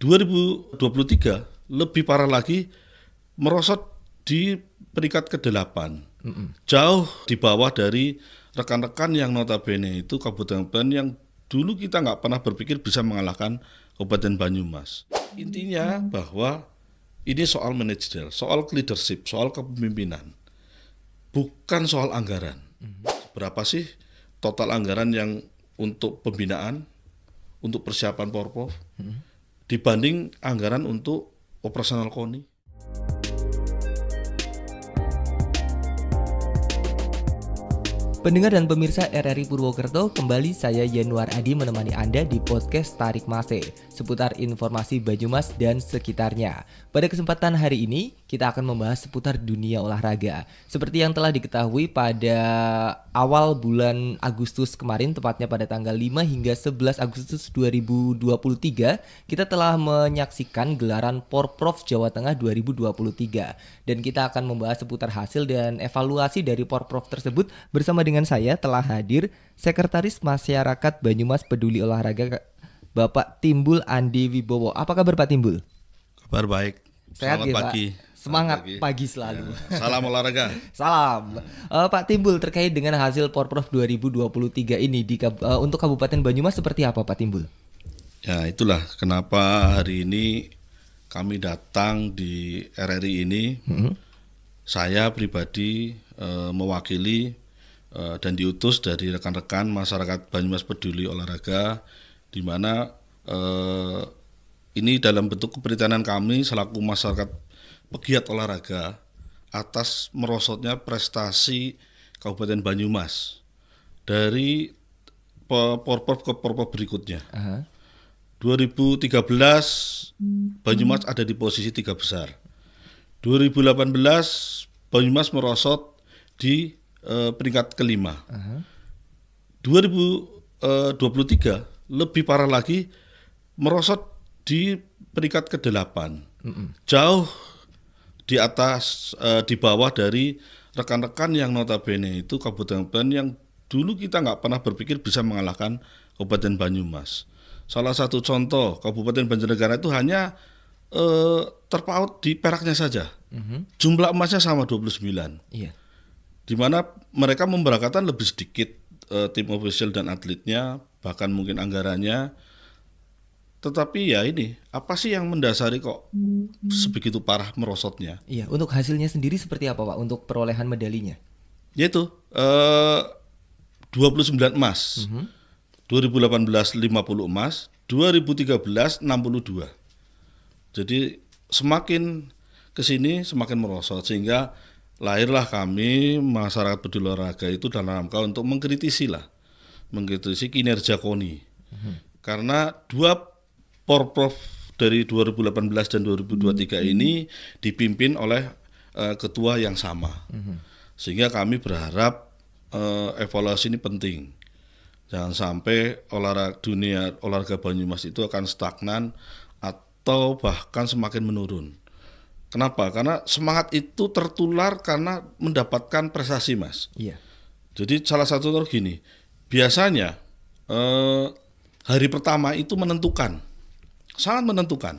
2023 lebih parah lagi merosot di peringkat ke-8. Mm -hmm. Jauh di bawah dari rekan-rekan yang notabene itu kabupaten yang dulu kita nggak pernah berpikir bisa mengalahkan Kabupaten Banyumas. Intinya bahwa ini soal manajerial, soal leadership, soal kepemimpinan. Bukan soal anggaran. Mm-hmm. Berapa sih total anggaran yang untuk pembinaan, untuk persiapan Porpov? Mm -hmm dibanding anggaran untuk operasional KONI. Pendengar dan pemirsa RRI Purwokerto, kembali saya Januar Adi menemani Anda di podcast Tarik Mase seputar informasi Banyumas dan sekitarnya. Pada kesempatan hari ini, kita akan membahas seputar dunia olahraga. Seperti yang telah diketahui pada awal bulan Agustus kemarin, tepatnya pada tanggal 5 hingga 11 Agustus 2023, kita telah menyaksikan gelaran Porprov Jawa Tengah 2023. Dan kita akan membahas seputar hasil dan evaluasi dari Porprov tersebut bersama dengan saya telah hadir Sekretaris Masyarakat Banyumas Peduli Olahraga Bapak Timbul Andi Wibowo. Apa kabar Pak Timbul? Kabar baik. Sehat Selamat ya, pagi. Pak. Semangat pagi. pagi selalu. Ya, salam olahraga. Salam. Uh, Pak Timbul terkait dengan hasil Porprov 2023 ini di uh, untuk Kabupaten Banyumas seperti apa Pak Timbul? Ya, itulah kenapa hari ini kami datang di RRI ini. Hmm. Saya pribadi uh, mewakili Eh, dan diutus dari rekan-rekan masyarakat Banyumas Peduli Olahraga di mana eh, ini dalam bentuk keperitanan kami selaku masyarakat pegiat olahraga atas merosotnya prestasi Kabupaten Banyumas dari porpor ke porpor berikutnya. Uh -huh. 2013 Banyumas ada di posisi tiga besar. 2018 Banyumas merosot di Eh, peringkat kelima. Uh -huh. 2023 lebih parah lagi merosot di peringkat ke-8. Uh -uh. Jauh di atas uh, di bawah dari rekan-rekan yang notabene itu kabupaten yang dulu kita nggak pernah berpikir bisa mengalahkan Kabupaten Banyumas. Salah satu contoh Kabupaten Banjarnegara itu hanya eh, terpaut di peraknya saja. Uh mm-hmm. -huh. Jumlah emasnya sama 29. Iya di mana mereka memberangkatkan lebih sedikit uh, tim official dan atletnya bahkan mungkin anggarannya tetapi ya ini apa sih yang mendasari kok hmm. sebegitu parah merosotnya? Iya, untuk hasilnya sendiri seperti apa Pak untuk perolehan medalinya? Yaitu eh, 29 emas. Mm -hmm. 2018 50 emas, 2013 62. Jadi semakin ke sini semakin merosot sehingga lahirlah kami masyarakat peduli olahraga itu dalam rangka untuk mengkritisi lah mengkritisi kinerja KONI hmm. karena dua porprov dari 2018 dan 2023 hmm. ini dipimpin oleh uh, ketua yang sama hmm. sehingga kami berharap uh, evaluasi ini penting jangan sampai olahraga dunia olahraga Banyumas itu akan stagnan atau bahkan semakin menurun Kenapa? Karena semangat itu tertular karena mendapatkan prestasi, Mas. Iya. Jadi salah satu contoh gini, biasanya eh, hari pertama itu menentukan, sangat menentukan.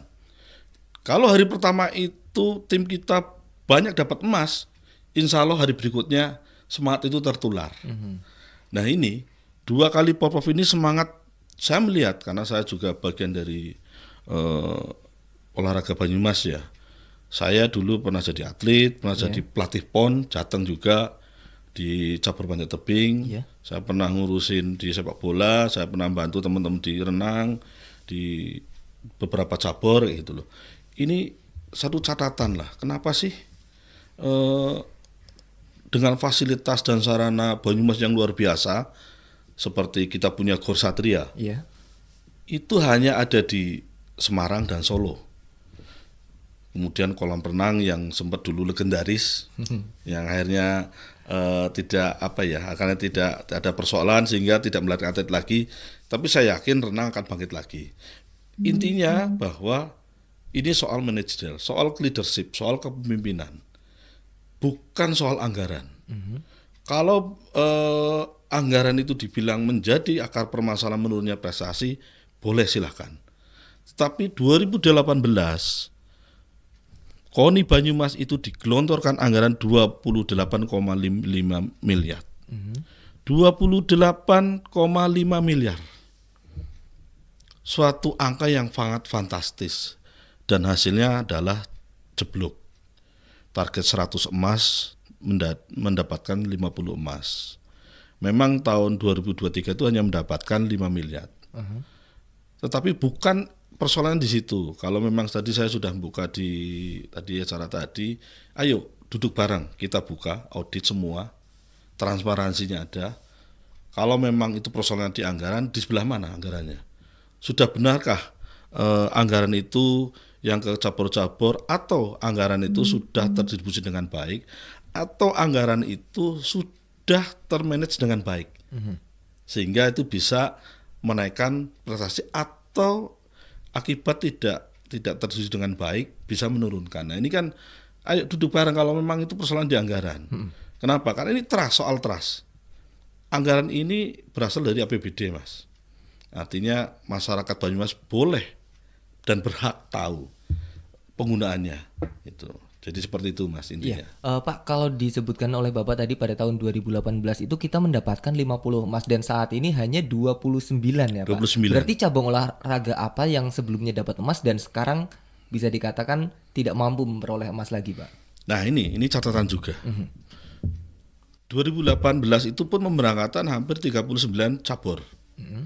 Kalau hari pertama itu tim kita banyak dapat emas, insya Allah hari berikutnya semangat itu tertular. Mm -hmm. Nah ini dua kali pop up ini semangat saya melihat karena saya juga bagian dari eh, olahraga Banyumas ya saya dulu pernah jadi atlet, pernah yeah. jadi pelatih pon, Jateng juga di cabur banyak tebing. Yeah. Saya pernah ngurusin di sepak bola, saya pernah bantu teman-teman di renang, di beberapa cabur gitu loh. Ini satu catatan lah. Kenapa sih e, dengan fasilitas dan sarana Banyumas yang luar biasa seperti kita punya Gor yeah. itu hanya ada di Semarang dan Solo kemudian kolam renang yang sempat dulu legendaris yang akhirnya uh, tidak apa ya akhirnya tidak ada persoalan sehingga tidak melatih atlet lagi tapi saya yakin renang akan bangkit lagi intinya hmm. bahwa ini soal manajerial soal leadership soal kepemimpinan bukan soal anggaran hmm. kalau uh, anggaran itu dibilang menjadi akar permasalahan menurunnya prestasi boleh silahkan tetapi 2018 KONI Banyumas itu digelontorkan anggaran 28,5 miliar. Mm -hmm. 28,5 miliar. Suatu angka yang sangat fantastis dan hasilnya adalah jeblok. Target 100 emas mendapatkan 50 emas. Memang tahun 2023 itu hanya mendapatkan 5 miliar. Uh -huh. Tetapi bukan persoalan di situ. Kalau memang tadi saya sudah buka di tadi acara tadi, ayo duduk bareng kita buka audit semua, transparansinya ada. Kalau memang itu persoalan di anggaran, di sebelah mana anggarannya? Sudah benarkah eh, anggaran itu yang ke cabur-cabur atau anggaran itu hmm. sudah terdistribusi dengan baik atau anggaran itu sudah termanage dengan baik? Hmm. Sehingga itu bisa menaikkan prestasi atau akibat tidak tidak tersusun dengan baik bisa menurunkan. Nah ini kan ayo duduk bareng kalau memang itu persoalan di anggaran. Hmm. Kenapa? Karena ini trust soal trust. Anggaran ini berasal dari APBD mas. Artinya masyarakat Banyumas boleh dan berhak tahu penggunaannya itu. Jadi seperti itu Mas iya. intinya. Ya. Uh, Pak, kalau disebutkan oleh Bapak tadi pada tahun 2018 itu kita mendapatkan 50 emas dan saat ini hanya 29 ya Pak. 29. Berarti cabang olahraga apa yang sebelumnya dapat emas dan sekarang bisa dikatakan tidak mampu memperoleh emas lagi, Pak? Nah, ini ini catatan juga. Mm -hmm. 2018 itu pun pemberangkatan hampir 39 cabur. Mm -hmm.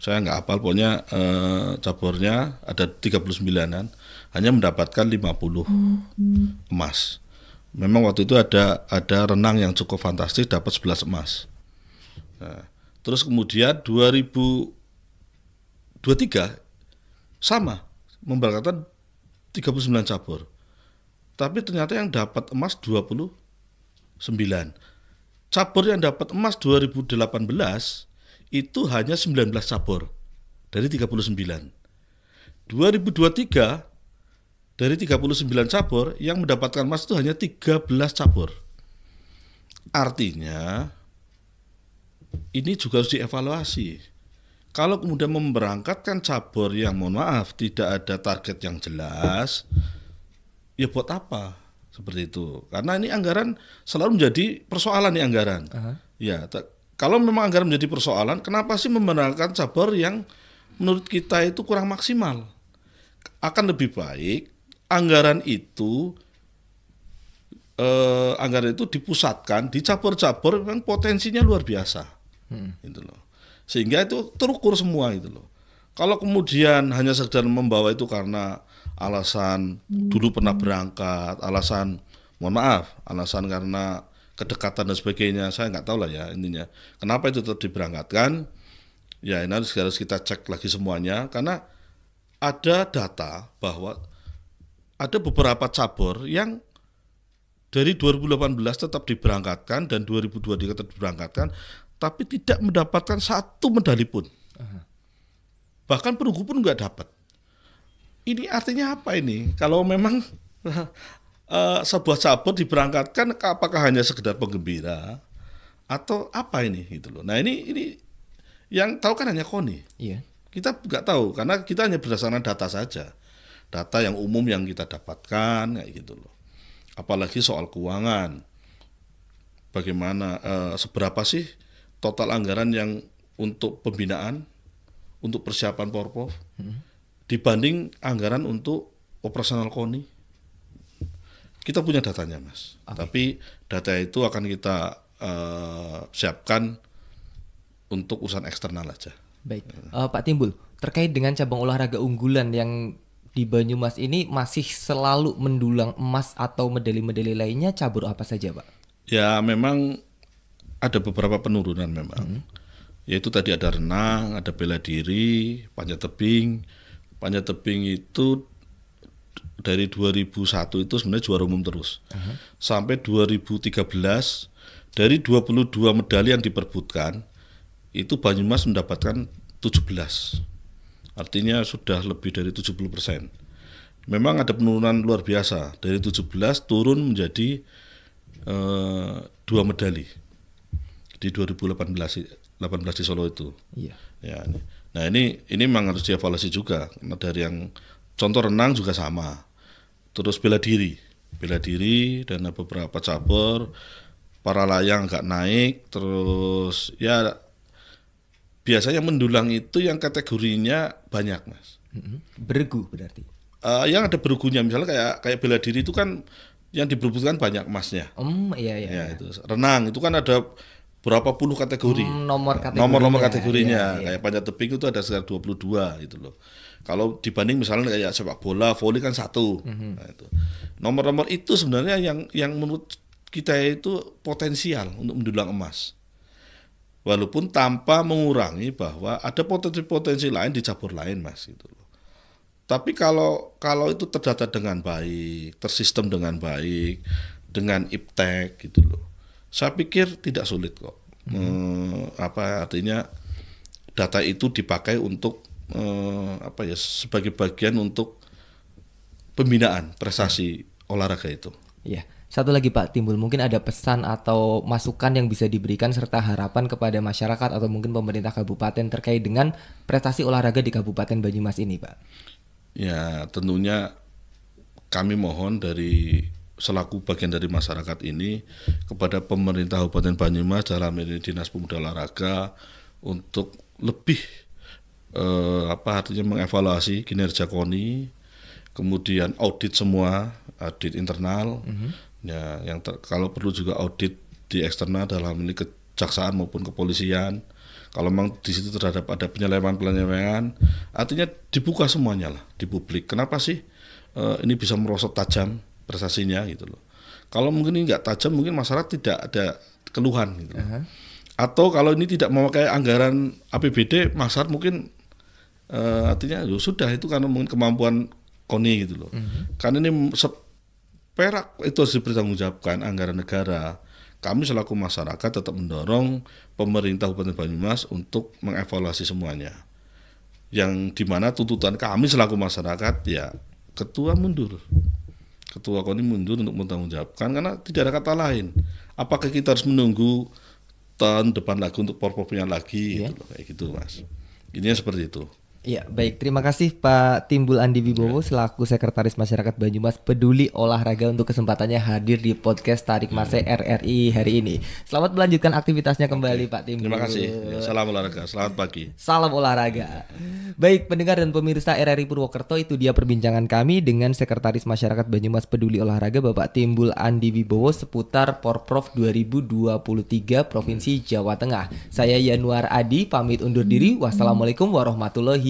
Saya nggak apal, pokoknya eh, caburnya ada 39-an hanya mendapatkan 50 hmm. emas. Memang waktu itu ada ada renang yang cukup fantastis dapat 11 emas. Nah, terus kemudian 2023 sama memberangkatkan 39 cabur. Tapi ternyata yang dapat emas 29. Cabur yang dapat emas 2018 itu hanya 19 cabur dari 39. 2023 dari 39 cabur yang mendapatkan emas itu hanya 13 cabur. Artinya ini juga harus dievaluasi. Kalau kemudian memberangkatkan cabur yang mohon maaf tidak ada target yang jelas, ya buat apa? Seperti itu. Karena ini anggaran selalu menjadi persoalan nih anggaran. Uh -huh. Ya, kalau memang anggaran menjadi persoalan, kenapa sih memberangkatkan cabur yang menurut kita itu kurang maksimal? Akan lebih baik anggaran itu eh, anggaran itu dipusatkan, dicabur-cabur memang potensinya luar biasa. Hmm. Gitu loh. Sehingga itu terukur semua itu loh. Kalau kemudian hanya sekedar membawa itu karena alasan dulu pernah berangkat, alasan mohon maaf, alasan karena kedekatan dan sebagainya, saya nggak tahu lah ya intinya. Kenapa itu tetap diberangkatkan? Ya ini harus kita cek lagi semuanya karena ada data bahwa ada beberapa cabur yang dari 2018 tetap diberangkatkan dan 2022 tetap diberangkatkan, tapi tidak mendapatkan satu medali pun. Bahkan perunggu pun nggak dapat. Ini artinya apa ini? Kalau memang uh, sebuah cabur diberangkatkan, apakah hanya sekedar penggembira atau apa ini gitu loh? Nah ini ini yang tahu kan hanya Koni. Iya. Kita nggak tahu karena kita hanya berdasarkan data saja data yang umum yang kita dapatkan kayak gitu loh. Apalagi soal keuangan. Bagaimana eh, seberapa sih total anggaran yang untuk pembinaan untuk persiapan Porpov hmm. dibanding anggaran untuk operasional KONI? Kita punya datanya, Mas. Okay. Tapi data itu akan kita uh, siapkan untuk urusan eksternal aja. Baik, uh, Pak Timbul, terkait dengan cabang olahraga unggulan yang di Banyumas ini masih selalu mendulang emas atau medali-medali lainnya cabur apa saja, Pak? Ya, memang ada beberapa penurunan memang. Hmm. Yaitu tadi ada renang, ada bela diri, panjat tebing. Panjat tebing itu dari 2001 itu sebenarnya juara umum terus. Uh -huh. Sampai 2013 dari 22 medali yang diperbutkan itu Banyumas mendapatkan 17. Artinya sudah lebih dari 70 persen. Memang ada penurunan luar biasa dari 17 turun menjadi eh, dua medali di 2018 18 di Solo itu. Iya. Ya, Nah ini ini memang harus dievaluasi juga dari yang contoh renang juga sama. Terus bela diri, bela diri dan beberapa cabur para layang agak naik terus ya biasanya mendulang itu yang kategorinya banyak mas mm-hmm. bergu berarti uh, yang ada bergunya misalnya kayak kayak bela diri itu kan yang diperbutkan banyak emasnya um mm, iya iya, ya, iya. itu renang itu kan ada berapa puluh kategori um, nomor nah, kategori nomor nomor kategorinya iya, iya. kayak panjat tebing itu ada sekitar 22 gitu loh kalau dibanding misalnya kayak sepak bola voli kan satu mm -hmm. nah, itu nomor-nomor itu sebenarnya yang yang menurut kita itu potensial untuk mendulang emas walaupun tanpa mengurangi bahwa ada potensi-potensi lain di cabur lain mas gitu loh tapi kalau kalau itu terdata dengan baik tersistem dengan baik dengan iptek gitu loh saya pikir tidak sulit kok hmm. e, apa artinya data itu dipakai untuk e, apa ya sebagai bagian untuk pembinaan prestasi iya. olahraga itu Iya. yeah. Satu lagi Pak Timbul, mungkin ada pesan atau masukan yang bisa diberikan serta harapan kepada masyarakat atau mungkin pemerintah kabupaten terkait dengan prestasi olahraga di Kabupaten Banyumas ini, Pak. Ya, tentunya kami mohon dari selaku bagian dari masyarakat ini kepada pemerintah Kabupaten Banyumas dalam ini Dinas Pemuda Olahraga untuk lebih eh, apa artinya mengevaluasi kinerja KONI, kemudian audit semua, audit internal. Mm -hmm ya yang ter, kalau perlu juga audit di eksternal dalam ini kejaksaan maupun kepolisian kalau memang di situ terhadap ada penyelewengan penyelewengan artinya dibuka semuanya lah di publik kenapa sih e, ini bisa merosot tajam prestasinya gitu loh kalau mungkin ini nggak tajam mungkin masyarakat tidak ada keluhan gitu Uh -huh. atau kalau ini tidak memakai anggaran APBD masyarakat mungkin e, artinya ya sudah itu karena mungkin kemampuan koni gitu loh uh mhm. -huh. karena ini perak itu harus dipertanggungjawabkan anggaran negara. Kami selaku masyarakat tetap mendorong pemerintah Kabupaten Banyumas untuk mengevaluasi semuanya. Yang dimana tuntutan kami selaku masyarakat ya ketua mundur. Ketua KONI mundur untuk mempertanggungjawabkan karena tidak ada kata lain. Apakah kita harus menunggu tahun depan lagi untuk porpopunya lagi yeah. gitu, kayak gitu mas. Ininya seperti itu. Ya baik, terima kasih Pak Timbul Andi Wibowo iya. selaku Sekretaris Masyarakat Banyumas Peduli Olahraga untuk kesempatannya hadir di podcast Tarik Mase iya. RRI hari ini. Selamat melanjutkan aktivitasnya kembali Pak Timbul. Terima kasih. Salam olahraga. Selamat pagi. Salam olahraga. Baik pendengar dan pemirsa RRI Purwokerto itu dia perbincangan kami dengan Sekretaris Masyarakat Banyumas Peduli Olahraga Bapak Timbul Andi Wibowo seputar Porprov 2023 Provinsi iya. Jawa Tengah. Saya Yanuar Adi pamit undur diri. Hmm. Wassalamualaikum warahmatullahi